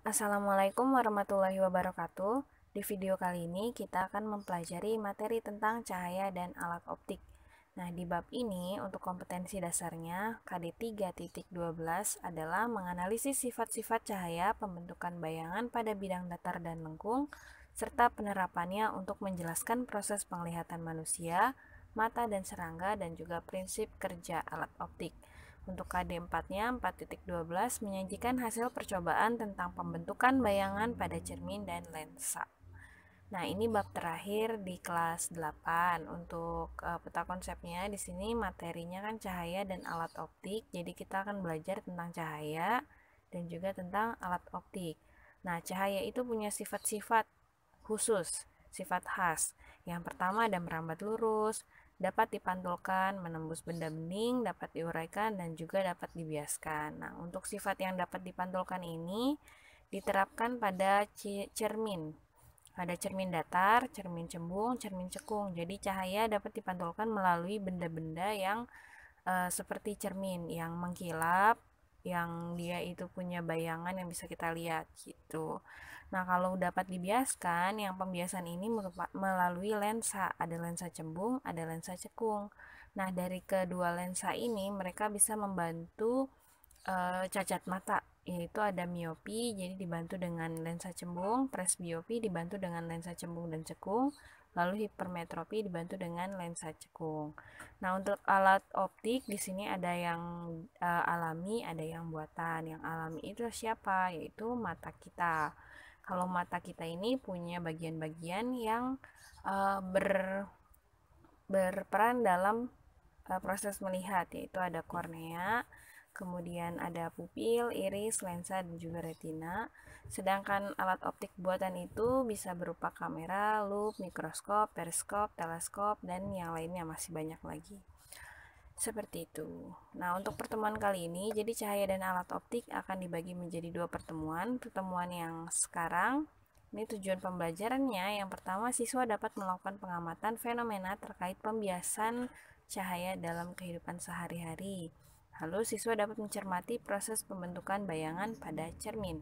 Assalamualaikum warahmatullahi wabarakatuh. Di video kali ini kita akan mempelajari materi tentang cahaya dan alat optik. Nah, di bab ini untuk kompetensi dasarnya KD 3.12 adalah menganalisis sifat-sifat cahaya, pembentukan bayangan pada bidang datar dan lengkung, serta penerapannya untuk menjelaskan proses penglihatan manusia, mata dan serangga dan juga prinsip kerja alat optik. Untuk KD4-nya 4.12 menyajikan hasil percobaan tentang pembentukan bayangan pada cermin dan lensa. Nah, ini bab terakhir di kelas 8. Untuk uh, peta konsepnya di sini materinya kan cahaya dan alat optik. Jadi kita akan belajar tentang cahaya dan juga tentang alat optik. Nah, cahaya itu punya sifat-sifat khusus, sifat khas. Yang pertama ada merambat lurus, dapat dipantulkan, menembus benda bening, dapat diuraikan, dan juga dapat dibiaskan. Nah, untuk sifat yang dapat dipantulkan ini diterapkan pada cermin. pada cermin datar, cermin cembung, cermin cekung. Jadi cahaya dapat dipantulkan melalui benda-benda yang e, seperti cermin yang mengkilap, yang dia itu punya bayangan yang bisa kita lihat gitu. Nah, kalau dapat dibiaskan, yang pembiasan ini melalui lensa. Ada lensa cembung, ada lensa cekung. Nah, dari kedua lensa ini mereka bisa membantu e, cacat mata, yaitu ada miopi, jadi dibantu dengan lensa cembung, presbiopi dibantu dengan lensa cembung dan cekung, Lalu hipermetropi dibantu dengan lensa cekung. Nah, untuk alat optik di sini ada yang e, alami, ada yang buatan. Yang alami itu siapa? Yaitu mata kita. Kalau mata kita ini punya bagian-bagian yang e, ber berperan dalam e, proses melihat yaitu ada kornea, kemudian ada pupil, iris, lensa, dan juga retina. Sedangkan alat optik buatan itu bisa berupa kamera, loop, mikroskop, periskop, teleskop, dan yang lainnya masih banyak lagi. Seperti itu. Nah, untuk pertemuan kali ini, jadi cahaya dan alat optik akan dibagi menjadi dua pertemuan. Pertemuan yang sekarang, ini tujuan pembelajarannya. Yang pertama, siswa dapat melakukan pengamatan fenomena terkait pembiasan cahaya dalam kehidupan sehari-hari. Lalu, siswa dapat mencermati proses pembentukan bayangan pada cermin.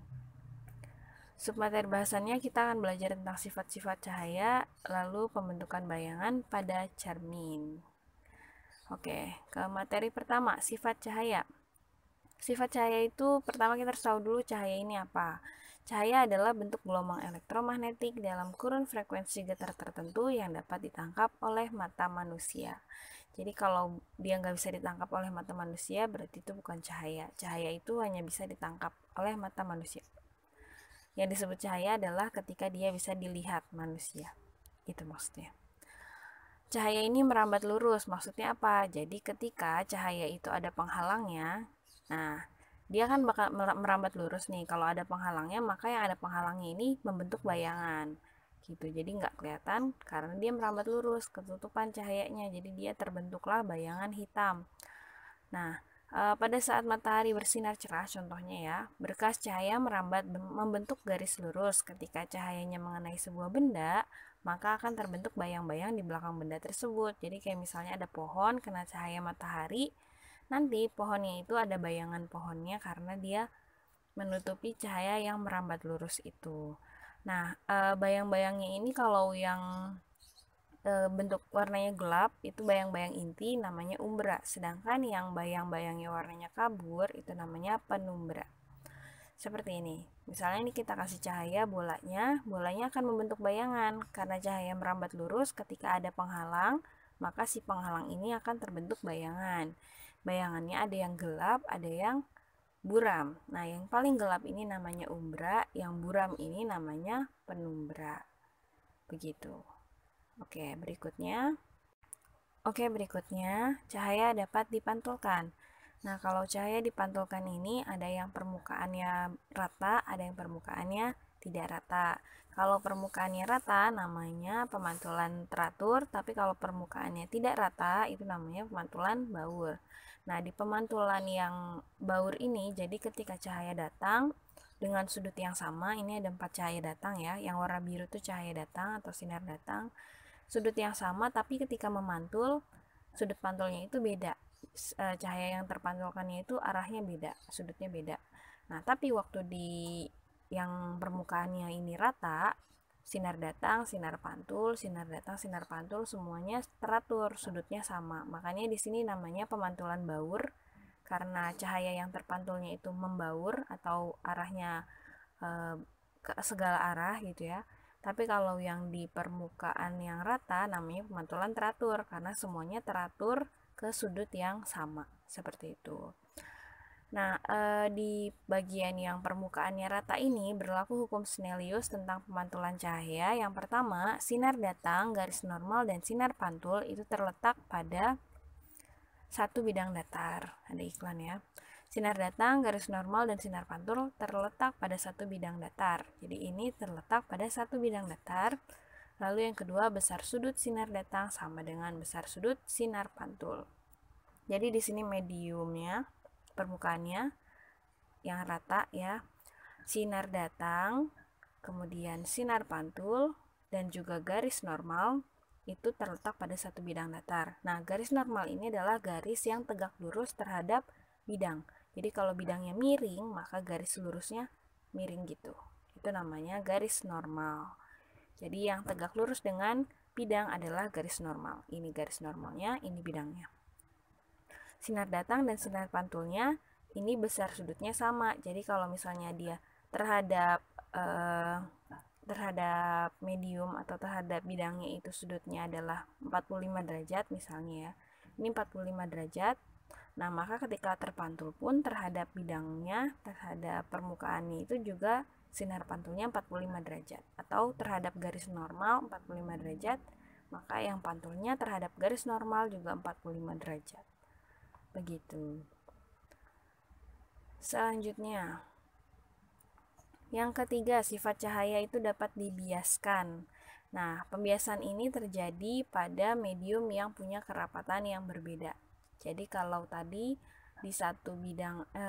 Submateri bahasannya kita akan belajar tentang sifat-sifat cahaya, lalu pembentukan bayangan pada cermin. Oke, ke materi pertama, sifat cahaya. Sifat cahaya itu pertama kita harus tahu dulu cahaya ini apa. Cahaya adalah bentuk gelombang elektromagnetik dalam kurun frekuensi getar tertentu yang dapat ditangkap oleh mata manusia. Jadi kalau dia nggak bisa ditangkap oleh mata manusia, berarti itu bukan cahaya. Cahaya itu hanya bisa ditangkap oleh mata manusia. Yang disebut cahaya adalah ketika dia bisa dilihat manusia. Itu maksudnya. Cahaya ini merambat lurus, maksudnya apa? Jadi ketika cahaya itu ada penghalangnya, nah dia kan bakal merambat lurus nih. Kalau ada penghalangnya, maka yang ada penghalangnya ini membentuk bayangan gitu jadi nggak kelihatan karena dia merambat lurus ketutupan cahayanya jadi dia terbentuklah bayangan hitam nah Eh, pada saat matahari bersinar cerah contohnya ya, berkas cahaya merambat membentuk garis lurus. Ketika cahayanya mengenai sebuah benda, maka akan terbentuk bayang-bayang di belakang benda tersebut. Jadi kayak misalnya ada pohon kena cahaya matahari, nanti pohonnya itu ada bayangan pohonnya karena dia menutupi cahaya yang merambat lurus itu. Nah, eh, bayang-bayangnya ini kalau yang e, bentuk warnanya gelap itu bayang-bayang inti namanya umbra, sedangkan yang bayang-bayangnya warnanya kabur itu namanya penumbra. Seperti ini. Misalnya ini kita kasih cahaya bolanya, bolanya akan membentuk bayangan karena cahaya merambat lurus ketika ada penghalang, maka si penghalang ini akan terbentuk bayangan. Bayangannya ada yang gelap, ada yang buram. Nah, yang paling gelap ini namanya umbra, yang buram ini namanya penumbra. Begitu. Oke, berikutnya. Oke, berikutnya cahaya dapat dipantulkan. Nah, kalau cahaya dipantulkan ini ada yang permukaannya rata, ada yang permukaannya tidak rata. Kalau permukaannya rata namanya pemantulan teratur, tapi kalau permukaannya tidak rata itu namanya pemantulan baur. Nah, di pemantulan yang baur ini jadi ketika cahaya datang dengan sudut yang sama, ini ada empat cahaya datang ya, yang warna biru itu cahaya datang atau sinar datang, sudut yang sama tapi ketika memantul sudut pantulnya itu beda e, cahaya yang terpantulkannya itu arahnya beda sudutnya beda nah tapi waktu di yang permukaannya ini rata sinar datang, sinar pantul, sinar datang, sinar pantul, semuanya teratur, sudutnya sama. Makanya di sini namanya pemantulan baur karena cahaya yang terpantulnya itu membaur atau arahnya e, ke segala arah gitu ya. Tapi kalau yang di permukaan yang rata namanya pemantulan teratur karena semuanya teratur ke sudut yang sama seperti itu. Nah, eh, di bagian yang permukaannya rata ini berlaku hukum Snellius tentang pemantulan cahaya. Yang pertama, sinar datang, garis normal, dan sinar pantul itu terletak pada satu bidang datar. Ada iklan ya. Sinar datang, garis normal, dan sinar pantul terletak pada satu bidang datar. Jadi ini terletak pada satu bidang datar. Lalu yang kedua, besar sudut sinar datang sama dengan besar sudut sinar pantul. Jadi di sini mediumnya, permukaannya yang rata ya. Sinar datang, kemudian sinar pantul, dan juga garis normal itu terletak pada satu bidang datar. Nah, garis normal ini adalah garis yang tegak lurus terhadap bidang. Jadi kalau bidangnya miring, maka garis lurusnya miring gitu. Itu namanya garis normal. Jadi yang tegak lurus dengan bidang adalah garis normal. Ini garis normalnya, ini bidangnya. Sinar datang dan sinar pantulnya, ini besar sudutnya sama. Jadi kalau misalnya dia terhadap eh, terhadap medium atau terhadap bidangnya itu sudutnya adalah 45 derajat misalnya ya. Ini 45 derajat, Nah, maka ketika terpantul pun terhadap bidangnya, terhadap permukaannya itu juga sinar pantulnya 45 derajat atau terhadap garis normal 45 derajat, maka yang pantulnya terhadap garis normal juga 45 derajat. Begitu. Selanjutnya, yang ketiga, sifat cahaya itu dapat dibiaskan. Nah, pembiasan ini terjadi pada medium yang punya kerapatan yang berbeda. Jadi kalau tadi di satu bidang e,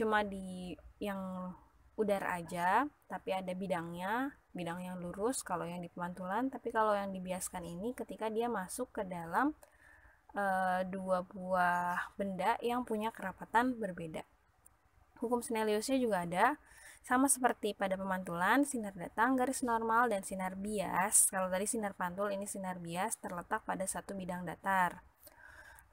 cuma di yang udara aja, tapi ada bidangnya, bidang yang lurus kalau yang di pemantulan, tapi kalau yang dibiaskan ini ketika dia masuk ke dalam e, dua buah benda yang punya kerapatan berbeda. Hukum Snelliusnya juga ada, sama seperti pada pemantulan, sinar datang, garis normal, dan sinar bias. Kalau tadi sinar pantul, ini sinar bias terletak pada satu bidang datar.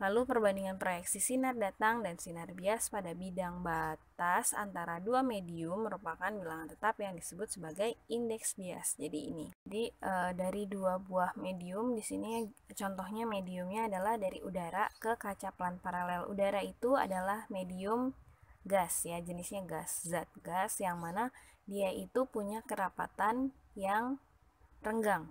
Lalu perbandingan proyeksi sinar datang dan sinar bias pada bidang batas antara dua medium merupakan bilangan tetap yang disebut sebagai indeks bias. Jadi ini. Jadi e, dari dua buah medium di sini contohnya mediumnya adalah dari udara ke kaca plan paralel. Udara itu adalah medium gas ya, jenisnya gas, zat gas yang mana dia itu punya kerapatan yang renggang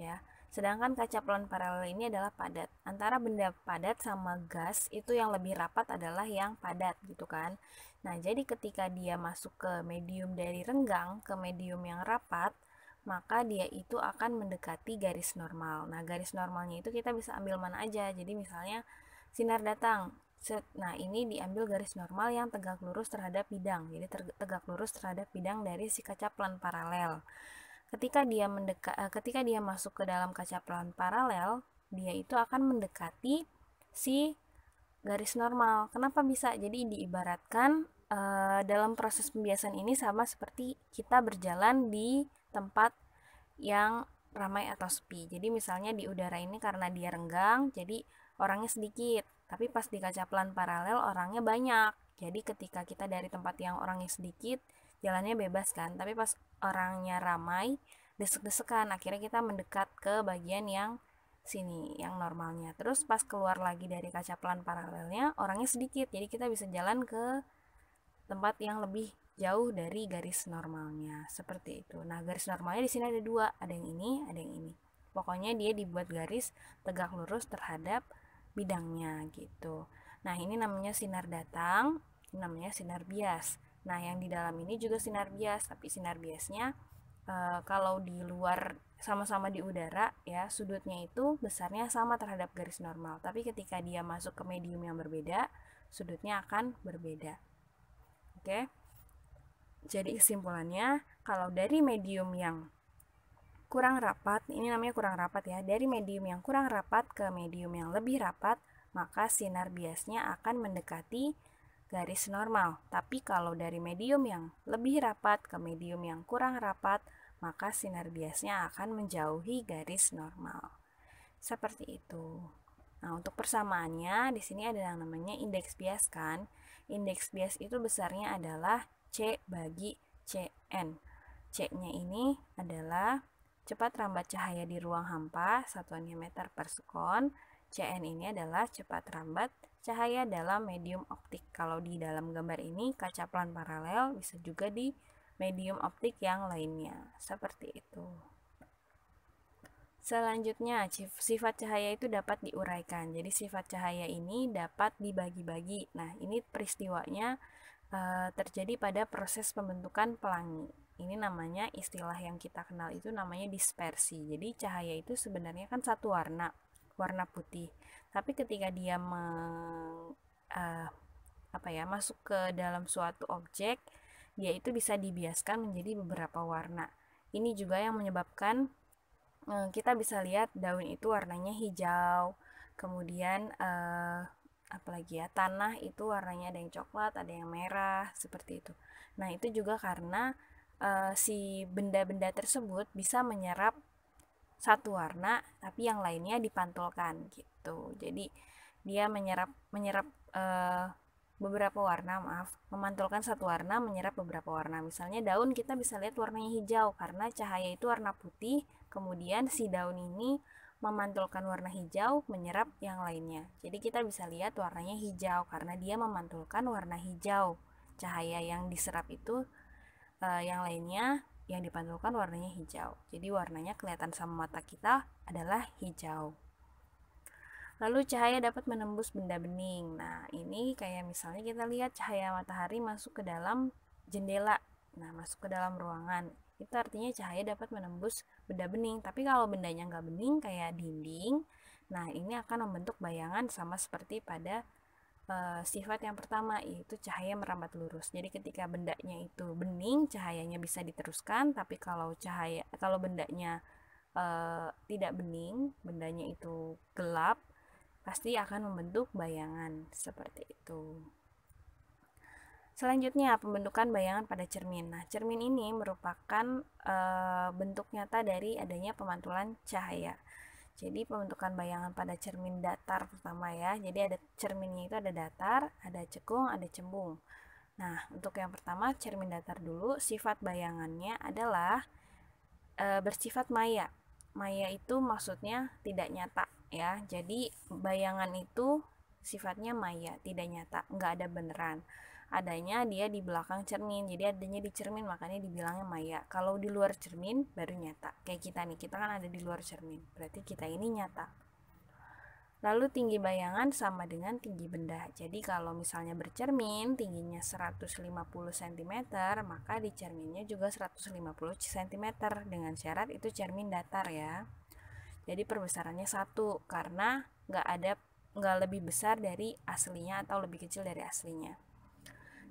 ya Sedangkan kaca pelan paralel ini adalah padat. Antara benda padat sama gas itu yang lebih rapat adalah yang padat gitu kan. Nah, jadi ketika dia masuk ke medium dari renggang ke medium yang rapat, maka dia itu akan mendekati garis normal. Nah, garis normalnya itu kita bisa ambil mana aja. Jadi misalnya sinar datang. Nah, ini diambil garis normal yang tegak lurus terhadap bidang. Jadi tegak lurus terhadap bidang dari si kaca pelan paralel ketika dia mendekat eh, ketika dia masuk ke dalam kaca pelan paralel dia itu akan mendekati si garis normal kenapa bisa jadi diibaratkan uh, dalam proses pembiasan ini sama seperti kita berjalan di tempat yang ramai atau sepi jadi misalnya di udara ini karena dia renggang jadi orangnya sedikit tapi pas di kaca pelan paralel orangnya banyak jadi ketika kita dari tempat yang orangnya sedikit jalannya bebas kan tapi pas orangnya ramai desek-desekan akhirnya kita mendekat ke bagian yang sini yang normalnya terus pas keluar lagi dari kaca pelan paralelnya orangnya sedikit jadi kita bisa jalan ke tempat yang lebih jauh dari garis normalnya seperti itu nah garis normalnya di sini ada dua ada yang ini ada yang ini pokoknya dia dibuat garis tegak lurus terhadap bidangnya gitu nah ini namanya sinar datang namanya sinar bias Nah, yang di dalam ini juga sinar bias, tapi sinar biasnya e, kalau di luar sama-sama di udara ya, sudutnya itu besarnya sama terhadap garis normal, tapi ketika dia masuk ke medium yang berbeda, sudutnya akan berbeda. Oke. Jadi kesimpulannya, kalau dari medium yang kurang rapat, ini namanya kurang rapat ya, dari medium yang kurang rapat ke medium yang lebih rapat, maka sinar biasnya akan mendekati garis normal. Tapi kalau dari medium yang lebih rapat ke medium yang kurang rapat, maka sinar biasnya akan menjauhi garis normal. Seperti itu. Nah, untuk persamaannya di sini ada yang namanya indeks bias kan. Indeks bias itu besarnya adalah C bagi CN. C-nya ini adalah cepat rambat cahaya di ruang hampa, satuannya meter per sekon. CN ini adalah cepat rambat cahaya dalam medium optik. Kalau di dalam gambar ini kaca plan paralel bisa juga di medium optik yang lainnya. Seperti itu. Selanjutnya, sifat cahaya itu dapat diuraikan. Jadi sifat cahaya ini dapat dibagi-bagi. Nah, ini peristiwanya e, terjadi pada proses pembentukan pelangi. Ini namanya istilah yang kita kenal itu namanya dispersi. Jadi cahaya itu sebenarnya kan satu warna, warna putih tapi ketika dia meng, uh, apa ya masuk ke dalam suatu objek dia itu bisa dibiaskan menjadi beberapa warna ini juga yang menyebabkan uh, kita bisa lihat daun itu warnanya hijau kemudian uh, eh, apalagi ya tanah itu warnanya ada yang coklat ada yang merah seperti itu nah itu juga karena uh, si benda-benda tersebut bisa menyerap satu warna tapi yang lainnya dipantulkan gitu jadi dia menyerap menyerap e, beberapa warna maaf memantulkan satu warna menyerap beberapa warna misalnya daun kita bisa lihat warnanya hijau karena cahaya itu warna putih kemudian si daun ini memantulkan warna hijau menyerap yang lainnya jadi kita bisa lihat warnanya hijau karena dia memantulkan warna hijau cahaya yang diserap itu e, yang lainnya yang dipantulkan warnanya hijau. Jadi warnanya kelihatan sama mata kita adalah hijau. Lalu cahaya dapat menembus benda bening. Nah, ini kayak misalnya kita lihat cahaya matahari masuk ke dalam jendela. Nah, masuk ke dalam ruangan. Itu artinya cahaya dapat menembus benda bening. Tapi kalau bendanya nggak bening kayak dinding, nah ini akan membentuk bayangan sama seperti pada Eh, sifat yang pertama yaitu cahaya merambat lurus. Jadi ketika bendanya itu bening, cahayanya bisa diteruskan, tapi kalau cahaya kalau bendanya uh, tidak bening, bendanya itu gelap, pasti akan membentuk bayangan seperti itu. Selanjutnya, pembentukan bayangan pada cermin. Nah, cermin ini merupakan e, bentuk nyata dari adanya pemantulan cahaya. Jadi pembentukan bayangan pada cermin datar pertama ya. Jadi ada cerminnya itu ada datar, ada cekung, ada cembung. Nah, untuk yang pertama cermin datar dulu, sifat bayangannya adalah e, bersifat maya. Maya itu maksudnya tidak nyata ya. Jadi bayangan itu sifatnya maya, tidak nyata, nggak ada beneran adanya dia di belakang cermin jadi adanya di cermin makanya dibilangnya maya kalau di luar cermin baru nyata kayak kita nih kita kan ada di luar cermin berarti kita ini nyata lalu tinggi bayangan sama dengan tinggi benda jadi kalau misalnya bercermin tingginya 150 cm maka di cerminnya juga 150 cm dengan syarat itu cermin datar ya jadi perbesarannya satu karena nggak ada nggak lebih besar dari aslinya atau lebih kecil dari aslinya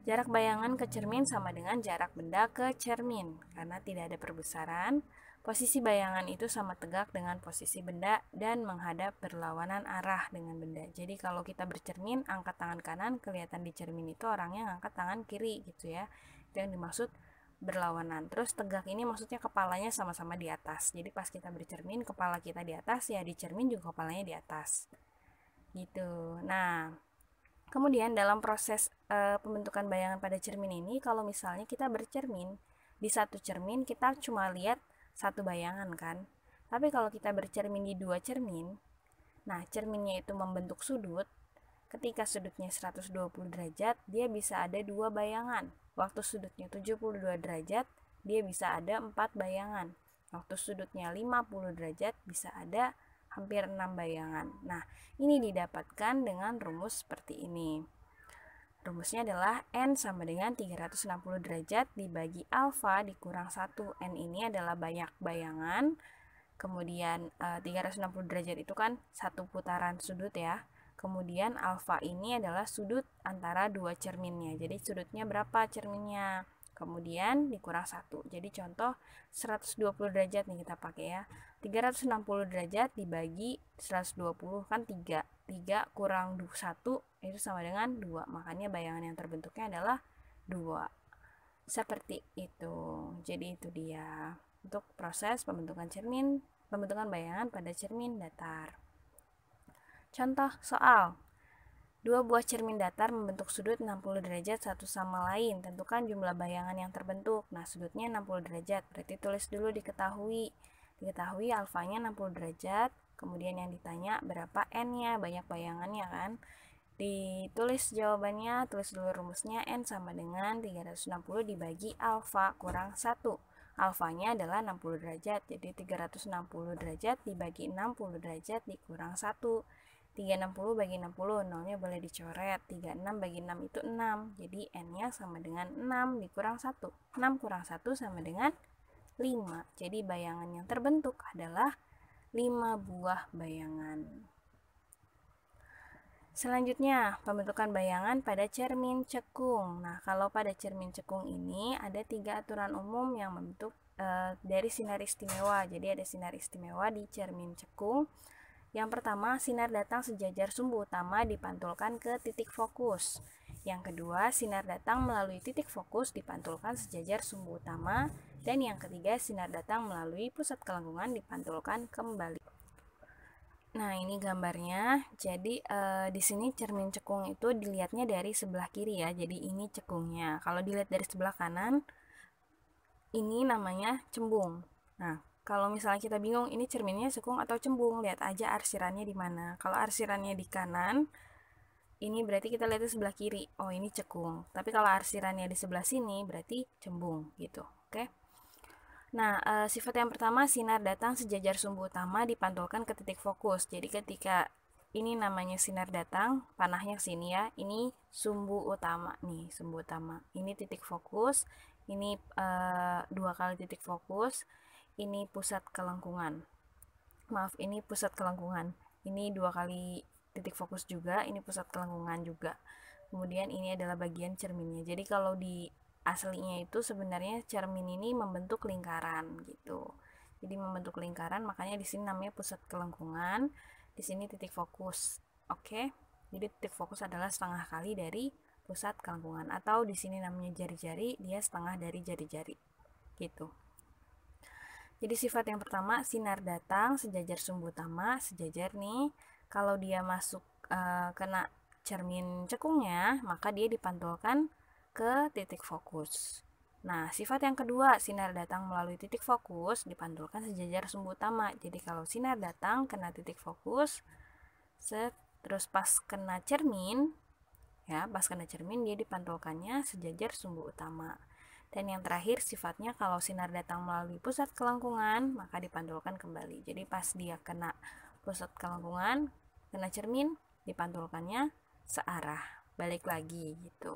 Jarak bayangan ke cermin sama dengan jarak benda ke cermin. Karena tidak ada perbesaran, posisi bayangan itu sama tegak dengan posisi benda dan menghadap berlawanan arah dengan benda. Jadi kalau kita bercermin, angkat tangan kanan, kelihatan di cermin itu orangnya angkat tangan kiri gitu ya. Itu yang dimaksud berlawanan. Terus tegak ini maksudnya kepalanya sama-sama di atas. Jadi pas kita bercermin, kepala kita di atas, ya di cermin juga kepalanya di atas. Gitu. Nah, Kemudian dalam proses e, pembentukan bayangan pada cermin ini, kalau misalnya kita bercermin di satu cermin kita cuma lihat satu bayangan kan. Tapi kalau kita bercermin di dua cermin, nah cerminnya itu membentuk sudut. Ketika sudutnya 120 derajat, dia bisa ada dua bayangan. Waktu sudutnya 72 derajat, dia bisa ada empat bayangan. Waktu sudutnya 50 derajat bisa ada hampir 6 bayangan. Nah, ini didapatkan dengan rumus seperti ini. Rumusnya adalah N sama dengan 360 derajat dibagi alfa dikurang 1. N ini adalah banyak bayangan, kemudian 360 eh, derajat itu kan satu putaran sudut ya. Kemudian alfa ini adalah sudut antara dua cerminnya. Jadi sudutnya berapa cerminnya? Kemudian dikurang satu. Jadi contoh 120 derajat nih kita pakai ya. 360 derajat dibagi 120 kan 3. 3 kurang 1 itu sama dengan 2. Makanya bayangan yang terbentuknya adalah 2. Seperti itu. Jadi itu dia untuk proses pembentukan cermin, pembentukan bayangan pada cermin datar. Contoh soal. Dua buah cermin datar membentuk sudut 60 derajat satu sama lain. Tentukan jumlah bayangan yang terbentuk. Nah, sudutnya 60 derajat. Berarti tulis dulu diketahui. Diketahui alfanya 60 derajat, kemudian yang ditanya berapa n-nya, banyak bayangannya kan. Ditulis jawabannya, tulis dulu rumusnya n sama dengan 360 dibagi alfa kurang 1. Alfanya adalah 60 derajat, jadi 360 derajat dibagi 60 derajat dikurang 1. 360 bagi 60, nolnya boleh dicoret. 36 bagi 6 itu 6, jadi n-nya sama dengan 6 dikurang 1. 6 kurang 1 sama dengan 5. Jadi bayangan yang terbentuk adalah 5 buah bayangan. Selanjutnya, pembentukan bayangan pada cermin cekung. Nah, kalau pada cermin cekung ini ada tiga aturan umum yang membentuk e, dari sinar istimewa. Jadi ada sinar istimewa di cermin cekung. Yang pertama, sinar datang sejajar sumbu utama dipantulkan ke titik fokus. Yang kedua, sinar datang melalui titik fokus dipantulkan sejajar sumbu utama dan yang ketiga, sinar datang melalui pusat kelengkungan dipantulkan kembali. Nah, ini gambarnya. Jadi, e, di sini cermin cekung itu dilihatnya dari sebelah kiri ya. Jadi, ini cekungnya. Kalau dilihat dari sebelah kanan, ini namanya cembung. Nah, kalau misalnya kita bingung ini cerminnya cekung atau cembung, lihat aja arsirannya di mana. Kalau arsirannya di kanan, ini berarti kita lihat di sebelah kiri. Oh, ini cekung. Tapi kalau arsirannya di sebelah sini berarti cembung gitu. Oke. Okay? Nah, e, sifat yang pertama sinar datang sejajar sumbu utama dipantulkan ke titik fokus. Jadi ketika ini namanya sinar datang, panahnya sini ya. Ini sumbu utama nih, sumbu utama. Ini titik fokus, ini e, dua kali titik fokus, ini pusat kelengkungan. Maaf, ini pusat kelengkungan. Ini dua kali titik fokus juga, ini pusat kelengkungan juga. Kemudian ini adalah bagian cerminnya. Jadi kalau di aslinya itu sebenarnya cermin ini membentuk lingkaran gitu jadi membentuk lingkaran makanya di sini namanya pusat kelengkungan di sini titik fokus oke okay? jadi titik fokus adalah setengah kali dari pusat kelengkungan atau di sini namanya jari-jari dia setengah dari jari-jari gitu jadi sifat yang pertama sinar datang sejajar sumbu utama sejajar nih kalau dia masuk e, kena cermin cekungnya maka dia dipantulkan ke titik fokus. Nah, sifat yang kedua, sinar datang melalui titik fokus dipantulkan sejajar sumbu utama. Jadi kalau sinar datang kena titik fokus, terus pas kena cermin, ya, pas kena cermin dia dipantulkannya sejajar sumbu utama. Dan yang terakhir sifatnya kalau sinar datang melalui pusat kelengkungan, maka dipantulkan kembali. Jadi pas dia kena pusat kelengkungan, kena cermin, dipantulkannya searah, balik lagi gitu.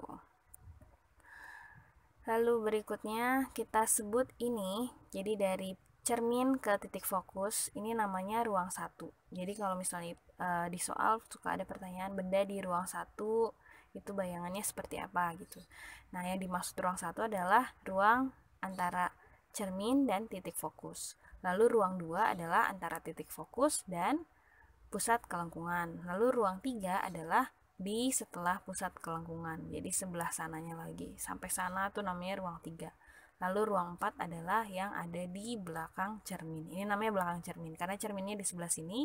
Lalu berikutnya kita sebut ini, jadi dari cermin ke titik fokus, ini namanya ruang satu. Jadi kalau misalnya e, di soal suka ada pertanyaan benda di ruang satu itu bayangannya seperti apa gitu. Nah yang dimaksud ruang satu adalah ruang antara cermin dan titik fokus. Lalu ruang dua adalah antara titik fokus dan pusat kelengkungan. Lalu ruang tiga adalah di setelah pusat kelengkungan. Jadi sebelah sananya lagi. Sampai sana tuh namanya ruang 3. Lalu ruang 4 adalah yang ada di belakang cermin. Ini namanya belakang cermin karena cerminnya di sebelah sini.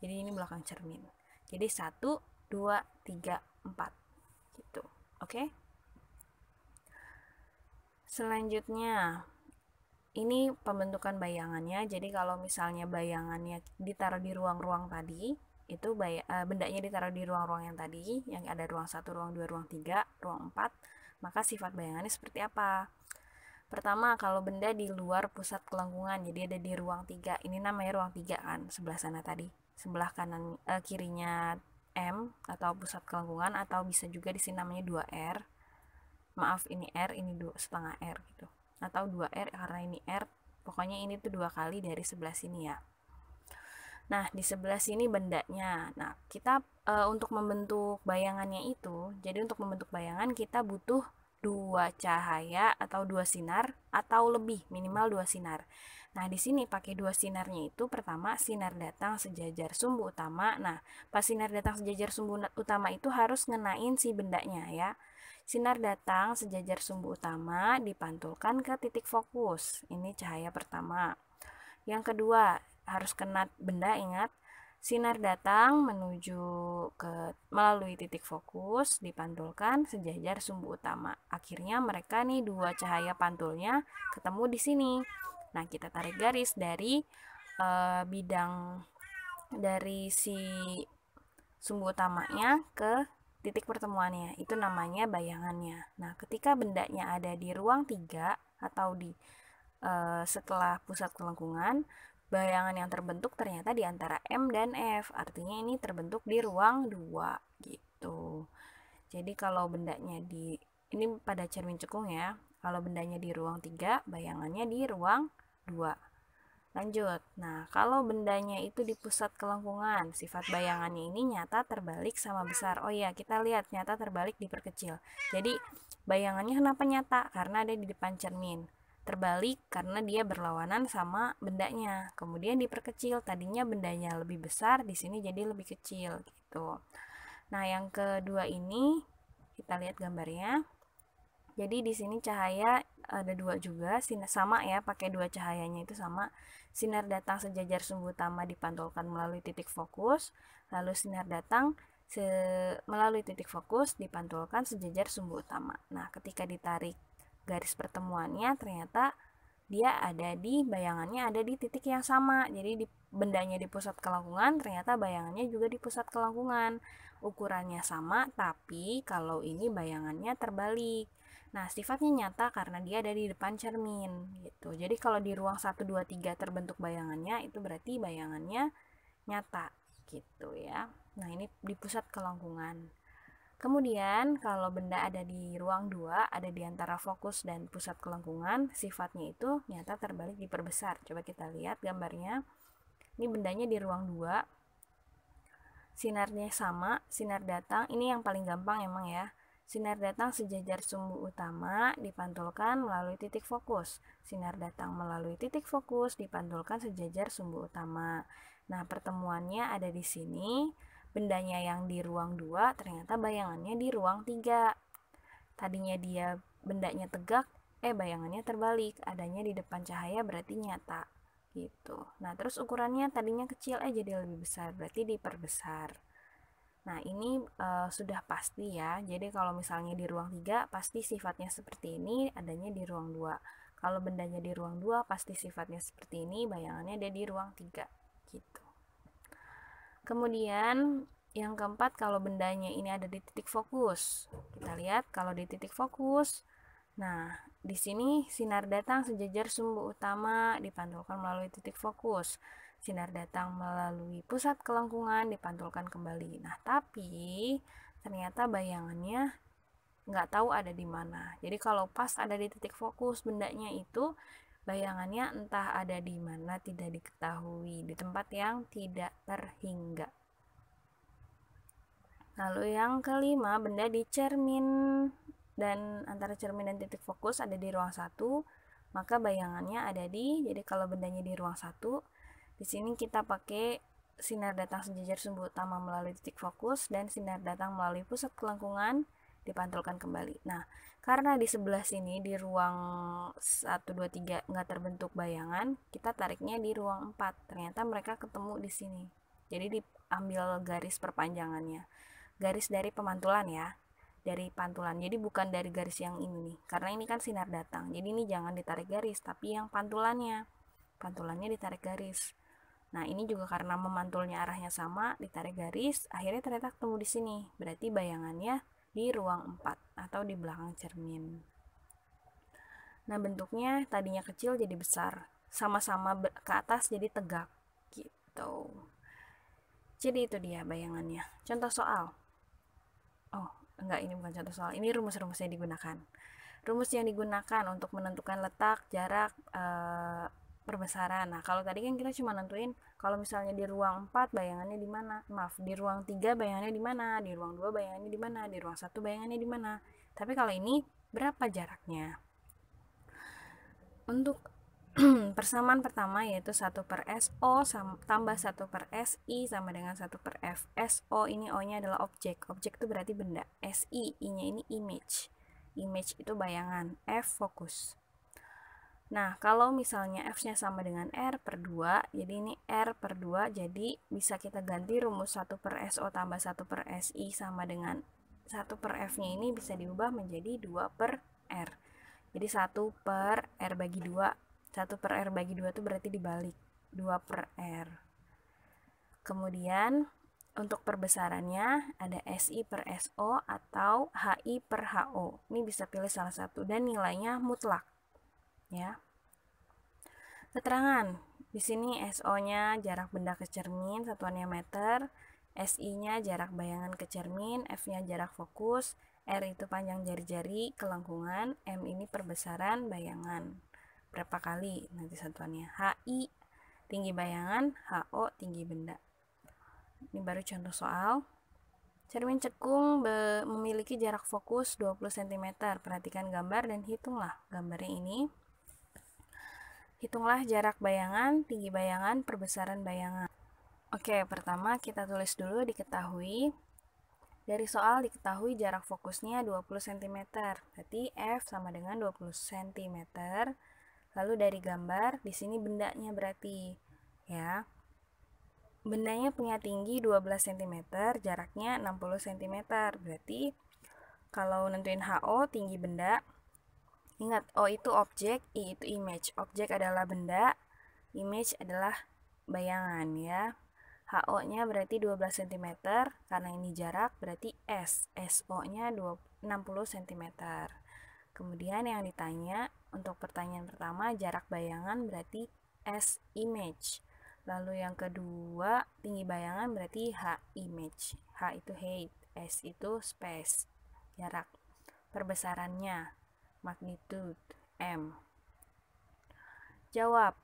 Jadi ini belakang cermin. Jadi 1 2 3 4. Gitu. Oke? Okay? Selanjutnya ini pembentukan bayangannya. Jadi kalau misalnya bayangannya ditaruh di ruang-ruang tadi, itu bay uh, bendanya ditaruh di ruang-ruang yang tadi yang ada ruang satu, ruang dua, ruang tiga, ruang empat. maka sifat bayangannya seperti apa pertama kalau benda di luar pusat kelengkungan jadi ada di ruang tiga ini namanya ruang tiga kan sebelah sana tadi sebelah kanan uh, kirinya M atau pusat kelengkungan atau bisa juga di sini namanya 2R maaf ini R ini dua setengah R gitu atau 2R karena ini R pokoknya ini tuh dua kali dari sebelah sini ya Nah, di sebelah sini bendanya. Nah, kita e, untuk membentuk bayangannya itu, jadi untuk membentuk bayangan kita butuh dua cahaya atau dua sinar atau lebih minimal dua sinar. Nah di sini pakai dua sinarnya itu pertama sinar datang sejajar sumbu utama. Nah pas sinar datang sejajar sumbu utama itu harus ngenain si bendanya ya. Sinar datang sejajar sumbu utama dipantulkan ke titik fokus. Ini cahaya pertama. Yang kedua harus kena benda ingat sinar datang menuju ke melalui titik fokus dipantulkan sejajar sumbu utama. Akhirnya mereka nih dua cahaya pantulnya ketemu di sini. Nah, kita tarik garis dari uh, bidang dari si sumbu utamanya ke titik pertemuannya. Itu namanya bayangannya. Nah, ketika bendanya ada di ruang tiga atau di eh, setelah pusat kelengkungan, Bayangan yang terbentuk ternyata di antara M dan F, artinya ini terbentuk di ruang 2 gitu. Jadi kalau bendanya di ini pada cermin cekung ya. Kalau bendanya di ruang 3, bayangannya di ruang 2. Lanjut. Nah, kalau bendanya itu di pusat kelengkungan, sifat bayangannya ini nyata terbalik sama besar. Oh iya, kita lihat nyata terbalik diperkecil. Jadi, bayangannya kenapa nyata? Karena ada di depan cermin terbalik karena dia berlawanan sama bendanya. Kemudian diperkecil, tadinya bendanya lebih besar, di sini jadi lebih kecil gitu. Nah, yang kedua ini kita lihat gambarnya. Jadi di sini cahaya ada dua juga, sinar sama ya, pakai dua cahayanya itu sama. Sinar datang sejajar sumbu utama dipantulkan melalui titik fokus, lalu sinar datang melalui titik fokus dipantulkan sejajar sumbu utama. Nah, ketika ditarik garis pertemuannya ternyata dia ada di bayangannya ada di titik yang sama jadi di bendanya di pusat kelengkungan ternyata bayangannya juga di pusat kelengkungan ukurannya sama tapi kalau ini bayangannya terbalik nah sifatnya nyata karena dia ada di depan cermin gitu jadi kalau di ruang 1, 2, 3 terbentuk bayangannya itu berarti bayangannya nyata gitu ya nah ini di pusat kelengkungan Kemudian, kalau benda ada di ruang dua, ada di antara fokus dan pusat kelengkungan, sifatnya itu nyata terbalik diperbesar. Coba kita lihat gambarnya. Ini bendanya di ruang dua, sinarnya sama, sinar datang, ini yang paling gampang emang ya. Sinar datang sejajar sumbu utama dipantulkan melalui titik fokus. Sinar datang melalui titik fokus dipantulkan sejajar sumbu utama. Nah, pertemuannya ada di sini bendanya yang di ruang 2 ternyata bayangannya di ruang 3. Tadinya dia bendanya tegak, eh bayangannya terbalik, adanya di depan cahaya berarti nyata gitu. Nah, terus ukurannya tadinya kecil eh jadi lebih besar, berarti diperbesar. Nah, ini e, sudah pasti ya. Jadi kalau misalnya di ruang 3 pasti sifatnya seperti ini, adanya di ruang 2. Kalau bendanya di ruang 2 pasti sifatnya seperti ini, bayangannya ada di ruang 3 gitu. Kemudian yang keempat kalau bendanya ini ada di titik fokus. Kita lihat kalau di titik fokus. Nah, di sini sinar datang sejajar sumbu utama dipantulkan melalui titik fokus. Sinar datang melalui pusat kelengkungan dipantulkan kembali. Nah, tapi ternyata bayangannya nggak tahu ada di mana. Jadi kalau pas ada di titik fokus bendanya itu Bayangannya entah ada di mana tidak diketahui, di tempat yang tidak terhingga. Lalu yang kelima, benda di cermin dan antara cermin dan titik fokus ada di ruang satu, maka bayangannya ada di. Jadi kalau bendanya di ruang satu, di sini kita pakai sinar datang sejajar sumbu utama melalui titik fokus dan sinar datang melalui pusat kelengkungan dipantulkan kembali. Nah, karena di sebelah sini di ruang 1, 2, 3 nggak terbentuk bayangan, kita tariknya di ruang 4. Ternyata mereka ketemu di sini. Jadi diambil garis perpanjangannya. Garis dari pemantulan ya, dari pantulan. Jadi bukan dari garis yang ini nih, karena ini kan sinar datang. Jadi ini jangan ditarik garis, tapi yang pantulannya. Pantulannya ditarik garis. Nah, ini juga karena memantulnya arahnya sama, ditarik garis, akhirnya ternyata ketemu di sini. Berarti bayangannya di ruang 4 atau di belakang cermin. Nah, bentuknya tadinya kecil jadi besar, sama-sama ke atas jadi tegak gitu. Jadi itu dia bayangannya. Contoh soal. Oh, enggak ini bukan contoh soal. Ini rumus-rumusnya digunakan. Rumus yang digunakan untuk menentukan letak, jarak, eh, perbesaran. Nah, kalau tadi kan kita cuma nentuin kalau misalnya di ruang 4 bayangannya di mana? Maaf, di ruang 3 bayangannya di mana? Di ruang 2 bayangannya di mana? Di ruang 1 bayangannya di mana? Tapi kalau ini berapa jaraknya? Untuk persamaan pertama yaitu 1 per SO tambah 1 per SI sama dengan 1 per F. SO ini O-nya adalah objek. Objek itu berarti benda. SI, I-nya ini image. Image itu bayangan. F fokus. Nah, kalau misalnya F-nya sama dengan R per 2, jadi ini R per 2, jadi bisa kita ganti rumus 1 per SO tambah 1 per SI sama dengan 1 per F-nya ini bisa diubah menjadi 2 per R. Jadi 1 per R bagi 2, 1 per R bagi 2 itu berarti dibalik, 2 per R. Kemudian, untuk perbesarannya ada SI per SO atau HI per HO. Ini bisa pilih salah satu dan nilainya mutlak ya. Keterangan. Di sini SO-nya jarak benda ke cermin satuannya meter, SI-nya jarak bayangan ke cermin, F-nya jarak fokus, R itu panjang jari-jari, kelengkungan, M ini perbesaran bayangan. Berapa kali nanti satuannya? HI tinggi bayangan, HO tinggi benda. Ini baru contoh soal. Cermin cekung memiliki jarak fokus 20 cm. Perhatikan gambar dan hitunglah gambarnya ini. Hitunglah jarak bayangan, tinggi bayangan, perbesaran bayangan. Oke, pertama kita tulis dulu diketahui. Dari soal diketahui jarak fokusnya 20 cm, berarti F sama dengan 20 cm. Lalu dari gambar, di sini bendanya berarti ya. Bendanya punya tinggi 12 cm, jaraknya 60 cm. Berarti kalau nentuin HO tinggi benda Ingat, O oh, itu objek, I itu image. Objek adalah benda, image adalah bayangan ya. HO-nya berarti 12 cm, karena ini jarak berarti S. SO-nya 60 cm. Kemudian yang ditanya, untuk pertanyaan pertama jarak bayangan berarti S image. Lalu yang kedua, tinggi bayangan berarti H image. H itu height, S itu space, jarak. Perbesarannya magnitude M. Jawab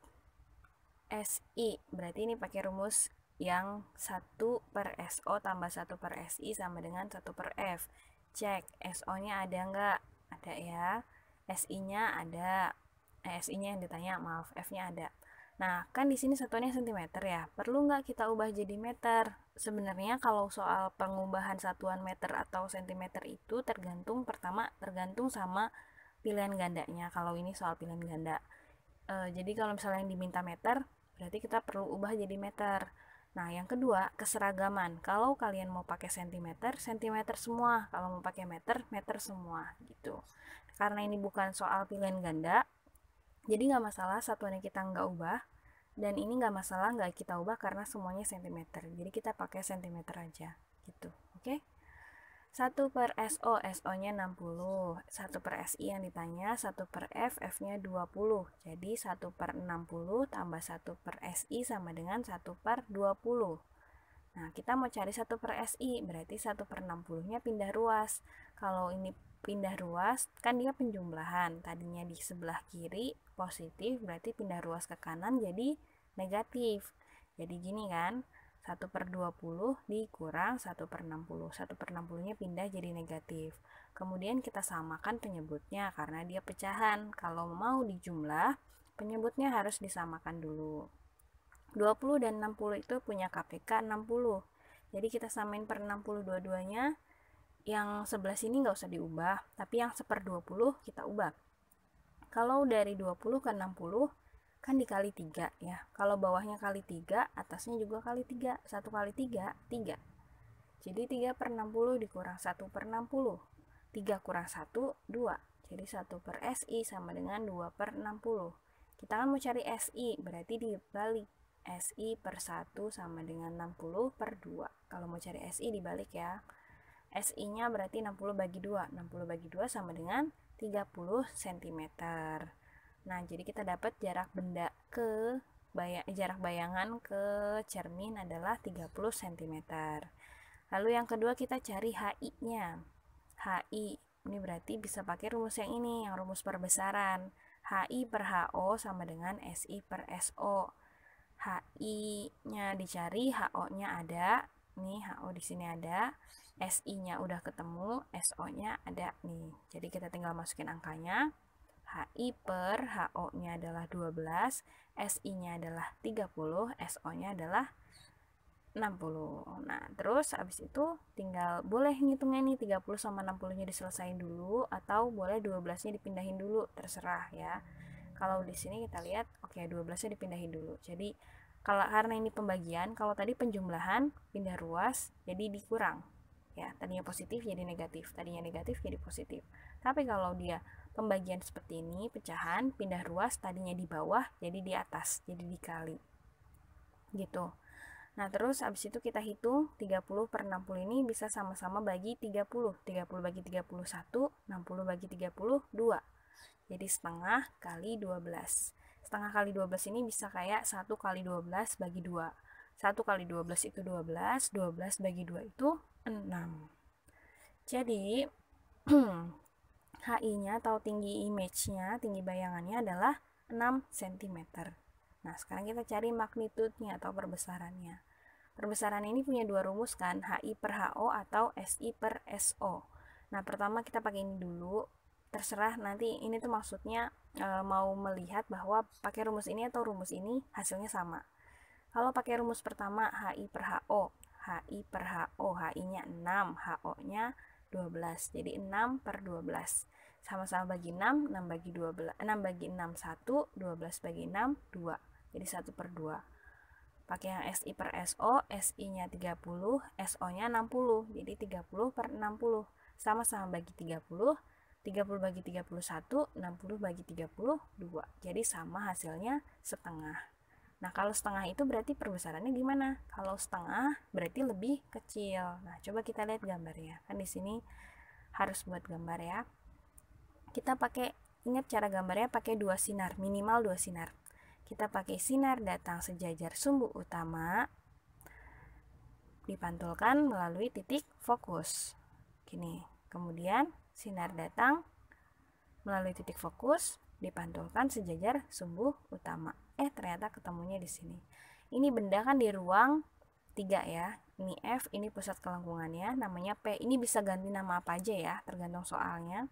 SI berarti ini pakai rumus yang 1 per SO tambah 1 per SI sama dengan 1 per F cek SO-nya ada nggak ada ya SI-nya ada eh, SI-nya yang ditanya maaf F-nya ada nah kan di sini satuannya cm ya perlu nggak kita ubah jadi meter sebenarnya kalau soal pengubahan satuan meter atau cm itu tergantung pertama tergantung sama pilihan gandanya kalau ini soal pilihan ganda e, jadi kalau misalnya yang diminta meter berarti kita perlu ubah jadi meter nah yang kedua keseragaman kalau kalian mau pakai sentimeter sentimeter semua kalau mau pakai meter meter semua gitu karena ini bukan soal pilihan ganda jadi nggak masalah satuannya kita nggak ubah dan ini nggak masalah nggak kita ubah karena semuanya sentimeter jadi kita pakai sentimeter aja gitu oke okay? 1 per SO, SO-nya 60, 1 per SI yang ditanya, 1 per F, F-nya 20. Jadi 1 per 60 tambah 1 per SI sama dengan 1 per 20. Nah, kita mau cari 1 per SI, berarti 1 per 60-nya pindah ruas. Kalau ini pindah ruas, kan dia penjumlahan. Tadinya di sebelah kiri positif, berarti pindah ruas ke kanan jadi negatif. Jadi gini kan, 1 per 20 dikurang 1 per 60. 1 per 60 nya pindah jadi negatif. Kemudian kita samakan penyebutnya karena dia pecahan. Kalau mau dijumlah, penyebutnya harus disamakan dulu. 20 dan 60 itu punya KPK 60. Jadi kita samain per 60 dua-duanya. Yang sebelah sini nggak usah diubah, tapi yang seper 20 kita ubah. Kalau dari 20 ke 60, kan dikali tiga ya. Kalau bawahnya kali tiga, atasnya juga kali tiga. Satu kali tiga, tiga. Jadi tiga per enam puluh dikurang satu per enam puluh. Tiga kurang satu, dua. Jadi satu per SI sama dengan dua per enam puluh. Kita kan mau cari SI, berarti dibalik. SI per satu sama dengan enam puluh per dua. Kalau mau cari SI dibalik ya. SI-nya berarti enam puluh bagi dua, enam puluh bagi dua sama dengan tiga puluh sentimeter. Nah, jadi kita dapat jarak benda ke bayang, jarak bayangan ke cermin adalah 30 cm. Lalu yang kedua kita cari HI-nya. HI ini berarti bisa pakai rumus yang ini, yang rumus perbesaran. HI per HO sama dengan SI per SO. HI-nya dicari, HO-nya ada. Nih, HO di sini ada. SI-nya udah ketemu, SO-nya ada nih. Jadi kita tinggal masukin angkanya. HI per HO-nya adalah 12, SI-nya adalah 30, SO-nya adalah 60. Nah, terus habis itu tinggal boleh ngitungnya nih 30 sama 60-nya diselesaikan dulu atau boleh 12-nya dipindahin dulu, terserah ya. Kalau di sini kita lihat, oke okay, 12-nya dipindahin dulu. Jadi kalau karena ini pembagian, kalau tadi penjumlahan pindah ruas jadi dikurang. Ya, tadinya positif jadi negatif, tadinya negatif jadi positif. Tapi kalau dia pembagian seperti ini, pecahan, pindah ruas, tadinya di bawah, jadi di atas, jadi dikali. Gitu. Nah, terus habis itu kita hitung 30 per 60 ini bisa sama-sama bagi 30. 30 bagi 31, 60 bagi 30, 2. Jadi setengah kali 12. Setengah kali 12 ini bisa kayak 1 kali 12 bagi 2. 1 kali 12 itu 12, 12 bagi 2 itu 6. Jadi, hmm, HI-nya atau tinggi image-nya, tinggi bayangannya adalah 6 cm. Nah, sekarang kita cari magnitudenya atau perbesarannya. Perbesaran ini punya dua rumus kan, HI per HO atau SI per SO. Nah, pertama kita pakai ini dulu. Terserah nanti ini tuh maksudnya e, mau melihat bahwa pakai rumus ini atau rumus ini hasilnya sama. Kalau pakai rumus pertama HI per HO, HI per HO, HI-nya 6, HO-nya 12. Jadi 6 per 12 sama-sama bagi 6, 6 bagi 12, 6 eh, bagi 6 1, 12 bagi 6 2. Jadi 1 per 2. Pakai yang SI per SO, SI-nya 30, SO-nya 60. Jadi 30 per 60. Sama-sama bagi 30, 30 bagi 31, 60 bagi 32. Jadi sama hasilnya setengah. Nah, kalau setengah itu berarti perbesarannya gimana? Kalau setengah berarti lebih kecil. Nah, coba kita lihat gambarnya. Kan di sini harus buat gambar ya kita pakai ingat cara gambarnya pakai dua sinar, minimal dua sinar. Kita pakai sinar datang sejajar sumbu utama dipantulkan melalui titik fokus. Gini. Kemudian sinar datang melalui titik fokus dipantulkan sejajar sumbu utama. Eh, ternyata ketemunya di sini. Ini benda kan di ruang 3 ya. Ini F, ini pusat kelengkungannya, namanya P. Ini bisa ganti nama apa aja ya, tergantung soalnya.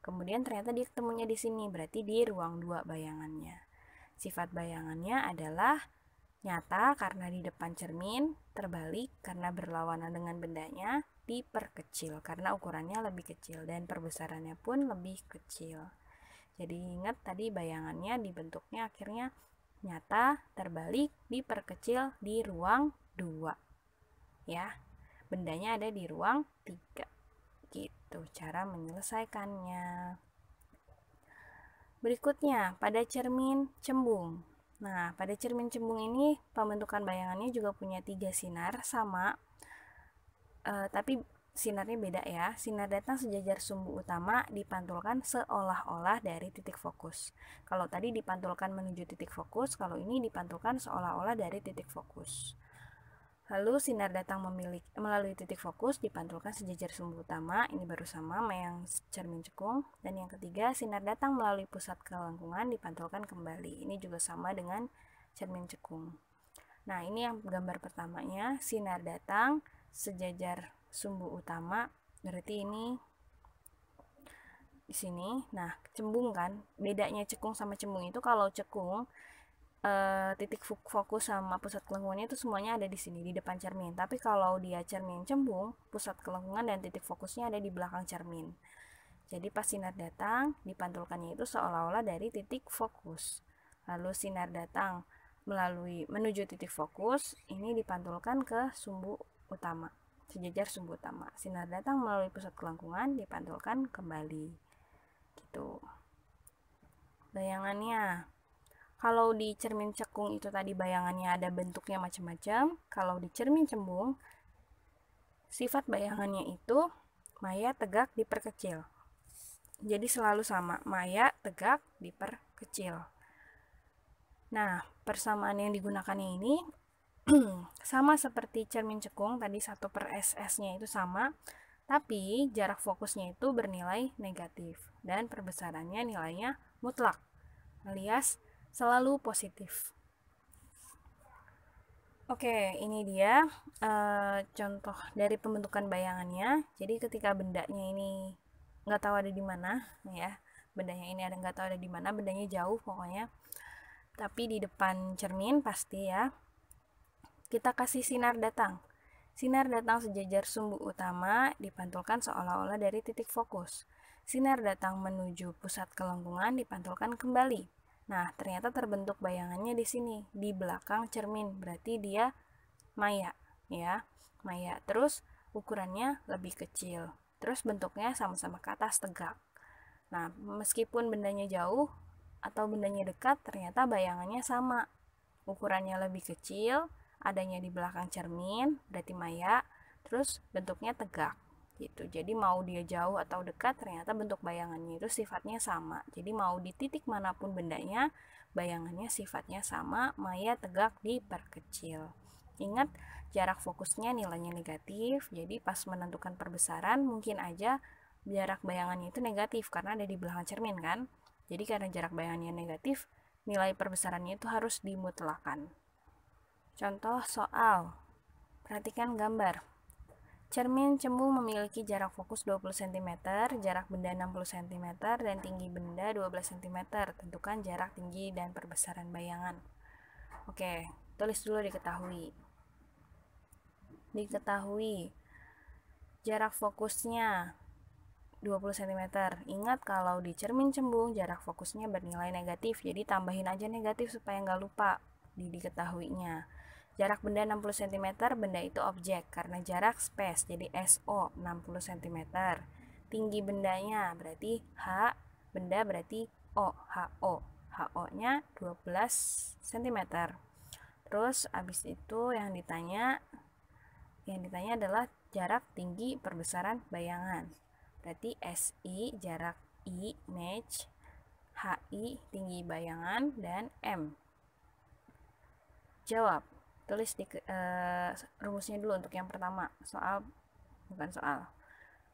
Kemudian ternyata dia ketemunya di sini, berarti di ruang dua bayangannya. Sifat bayangannya adalah nyata karena di depan cermin, terbalik karena berlawanan dengan bendanya, diperkecil karena ukurannya lebih kecil dan perbesarannya pun lebih kecil. Jadi ingat tadi bayangannya dibentuknya akhirnya nyata, terbalik, diperkecil di ruang 2. Ya. Bendanya ada di ruang 3. Tuh gitu, cara menyelesaikannya. Berikutnya, pada cermin cembung. Nah, pada cermin cembung ini pembentukan bayangannya juga punya tiga sinar sama, e, tapi sinarnya beda ya. Sinar datang sejajar sumbu utama dipantulkan seolah-olah dari titik fokus. Kalau tadi dipantulkan menuju titik fokus, kalau ini dipantulkan seolah-olah dari titik fokus. Lalu sinar datang memiliki melalui titik fokus dipantulkan sejajar sumbu utama, ini baru sama sama yang cermin cekung. Dan yang ketiga, sinar datang melalui pusat kelengkungan dipantulkan kembali. Ini juga sama dengan cermin cekung. Nah, ini yang gambar pertamanya, sinar datang sejajar sumbu utama. Berarti ini di sini. Nah, cembung kan? Bedanya cekung sama cembung itu kalau cekung uh, titik fokus sama pusat kelengkungannya itu semuanya ada di sini di depan cermin. Tapi kalau dia cermin cembung, pusat kelengkungan dan titik fokusnya ada di belakang cermin. Jadi pas sinar datang, dipantulkannya itu seolah-olah dari titik fokus. Lalu sinar datang melalui menuju titik fokus, ini dipantulkan ke sumbu utama, sejajar sumbu utama. Sinar datang melalui pusat kelengkungan dipantulkan kembali. Gitu. Bayangannya, kalau di cermin cekung itu tadi bayangannya ada bentuknya macam-macam. Kalau di cermin cembung, sifat bayangannya itu maya tegak diperkecil. Jadi selalu sama, maya tegak diperkecil. Nah, persamaan yang digunakannya ini sama seperti cermin cekung tadi satu per SS-nya itu sama, tapi jarak fokusnya itu bernilai negatif dan perbesarannya nilainya mutlak alias selalu positif. Oke, ini dia uh, contoh dari pembentukan bayangannya. Jadi ketika bendanya ini nggak tahu ada di mana, ya, bendanya ini ada nggak tahu ada di mana, bendanya jauh pokoknya. Tapi di depan cermin pasti ya. Kita kasih sinar datang. Sinar datang sejajar sumbu utama dipantulkan seolah-olah dari titik fokus. Sinar datang menuju pusat kelengkungan dipantulkan kembali Nah, ternyata terbentuk bayangannya di sini, di belakang cermin. Berarti dia maya, ya. Maya. Terus ukurannya lebih kecil. Terus bentuknya sama-sama ke atas tegak. Nah, meskipun bendanya jauh atau bendanya dekat, ternyata bayangannya sama. Ukurannya lebih kecil, adanya di belakang cermin, berarti maya. Terus bentuknya tegak gitu. Jadi mau dia jauh atau dekat ternyata bentuk bayangannya itu sifatnya sama. Jadi mau di titik manapun bendanya bayangannya sifatnya sama, maya tegak diperkecil. Ingat jarak fokusnya nilainya negatif, jadi pas menentukan perbesaran mungkin aja jarak bayangannya itu negatif karena ada di belakang cermin kan. Jadi karena jarak bayangannya negatif, nilai perbesarannya itu harus dimutlakan. Contoh soal. Perhatikan gambar. Cermin cembung memiliki jarak fokus 20 cm, jarak benda 60 cm, dan tinggi benda 12 cm. Tentukan jarak tinggi dan perbesaran bayangan. Oke, tulis dulu diketahui. Diketahui. Jarak fokusnya 20 cm. Ingat kalau di cermin cembung jarak fokusnya bernilai negatif, jadi tambahin aja negatif supaya nggak lupa di diketahuinya. Jarak benda 60 cm, benda itu objek karena jarak space, jadi SO 60 cm. Tinggi bendanya berarti H, benda berarti O, HO. HO-nya 12 cm. Terus abis itu yang ditanya yang ditanya adalah jarak tinggi perbesaran bayangan. Berarti SI jarak I match, HI tinggi bayangan dan M. Jawab tulis di uh, rumusnya dulu untuk yang pertama soal bukan soal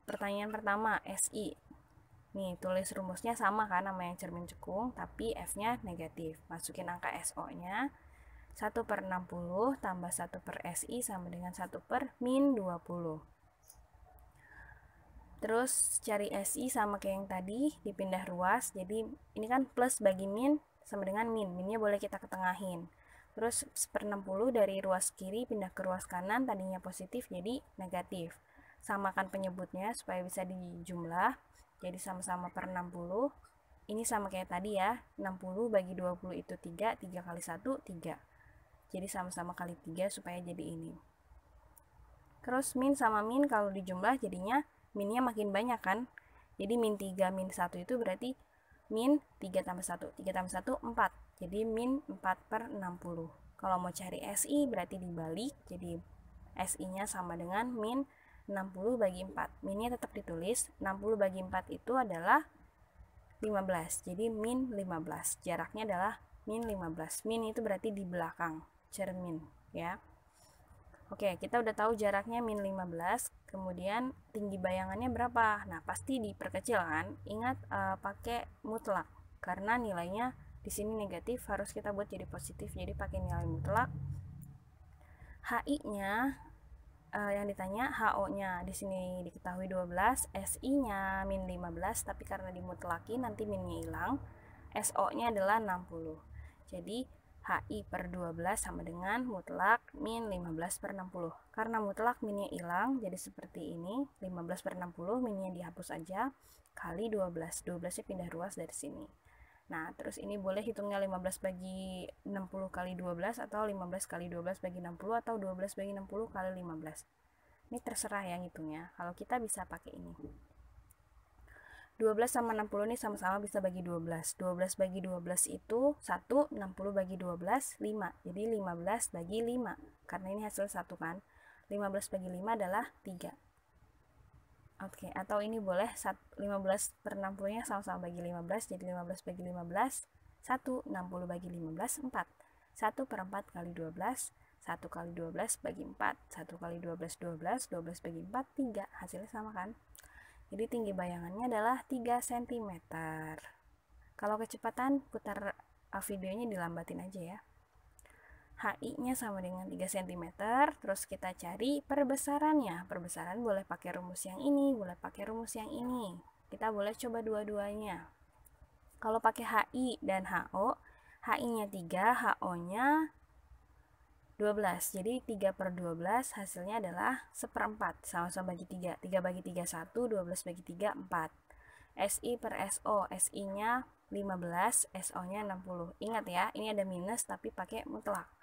pertanyaan pertama SI nih tulis rumusnya sama kan nama yang cermin cekung tapi F nya negatif masukin angka SO nya 1 per 60 tambah 1 per SI sama dengan 1 per min 20 Terus cari SI sama kayak yang tadi, dipindah ruas. Jadi ini kan plus bagi min sama dengan min. Minnya boleh kita ketengahin. Terus per 60 dari ruas kiri pindah ke ruas kanan tadinya positif jadi negatif. Samakan penyebutnya supaya bisa dijumlah. Jadi sama-sama per 60. Ini sama kayak tadi ya. 60 bagi 20 itu 3, 3 kali 1 3. Jadi sama-sama kali 3 supaya jadi ini. Terus min sama min kalau dijumlah jadinya minnya makin banyak kan? Jadi min 3 min 1 itu berarti min 3 tambah 1. 3 tambah 1 4 jadi min 4 per 60. Kalau mau cari SI berarti dibalik, jadi SI-nya sama dengan min 60 bagi 4. Minnya tetap ditulis, 60 bagi 4 itu adalah 15, jadi min 15. Jaraknya adalah min 15. Min itu berarti di belakang cermin, ya. Oke, kita udah tahu jaraknya min 15, kemudian tinggi bayangannya berapa? Nah, pasti diperkecil kan? Ingat uh, pakai mutlak karena nilainya di sini negatif harus kita buat jadi positif jadi pakai nilai mutlak HI-nya uh, eh, yang ditanya HO-nya di sini diketahui 12, SI-nya min 15 tapi karena dimutlaki nanti minnya hilang. SO-nya adalah 60. Jadi HI per 12 sama dengan mutlak min 15 per 60. Karena mutlak minnya hilang, jadi seperti ini, 15 per 60 minnya dihapus aja, kali 12. 12-nya pindah ruas dari sini. Nah, terus ini boleh hitungnya 15 bagi 60 kali 12 atau 15 kali 12 bagi 60 atau 12 bagi 60 kali 15. Ini terserah ya hitungnya, Kalau kita bisa pakai ini. 12 sama 60 ini sama-sama bisa bagi 12. 12 bagi 12 itu 1, 60 bagi 12, 5. Jadi 15 bagi 5. Karena ini hasil 1 kan. 15 bagi 5 adalah 3. Oke, okay, atau ini boleh 15 per 60-nya sama-sama bagi 15, jadi 15 bagi 15, 1, 60 bagi 15, 4. 1 per 4 kali 12, 1 kali 12 bagi 4, 1 kali 12, 12, 12 bagi 4, 3. Hasilnya sama kan? Jadi tinggi bayangannya adalah 3 cm. Kalau kecepatan, putar uh, videonya dilambatin aja ya. HI-nya sama dengan 3 cm, terus kita cari perbesarannya. Perbesaran boleh pakai rumus yang ini, boleh pakai rumus yang ini. Kita boleh coba dua-duanya. Kalau pakai HI dan HO, HI-nya 3, HO-nya 12. Jadi 3 per 12 hasilnya adalah 4, Sama-sama bagi 3. 3 bagi 3, 1. 12 bagi 3, 4. SI per SO. SI-nya 15, SO-nya 60. Ingat ya, ini ada minus tapi pakai mutlak.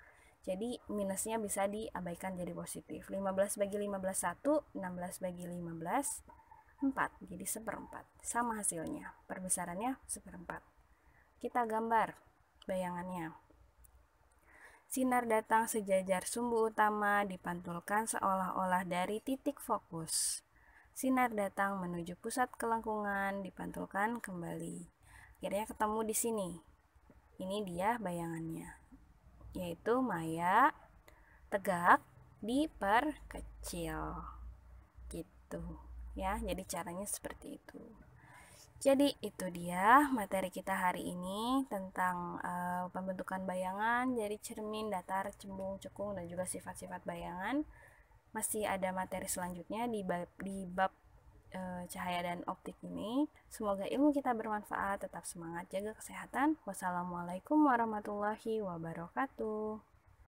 Jadi minusnya bisa diabaikan jadi positif. 15 bagi 15 1, 16 bagi 15 4. Jadi seperempat. Sama hasilnya. Perbesarannya seperempat. Kita gambar bayangannya. Sinar datang sejajar sumbu utama dipantulkan seolah-olah dari titik fokus. Sinar datang menuju pusat kelengkungan dipantulkan kembali. Akhirnya ketemu di sini. Ini dia bayangannya yaitu maya tegak diperkecil gitu ya jadi caranya seperti itu jadi itu dia materi kita hari ini tentang uh, pembentukan bayangan jadi cermin datar cembung cekung dan juga sifat-sifat bayangan masih ada materi selanjutnya di bab, di bab Eh, cahaya dan optik ini. Semoga ilmu kita bermanfaat. Tetap semangat, jaga kesehatan. Wassalamualaikum warahmatullahi wabarakatuh.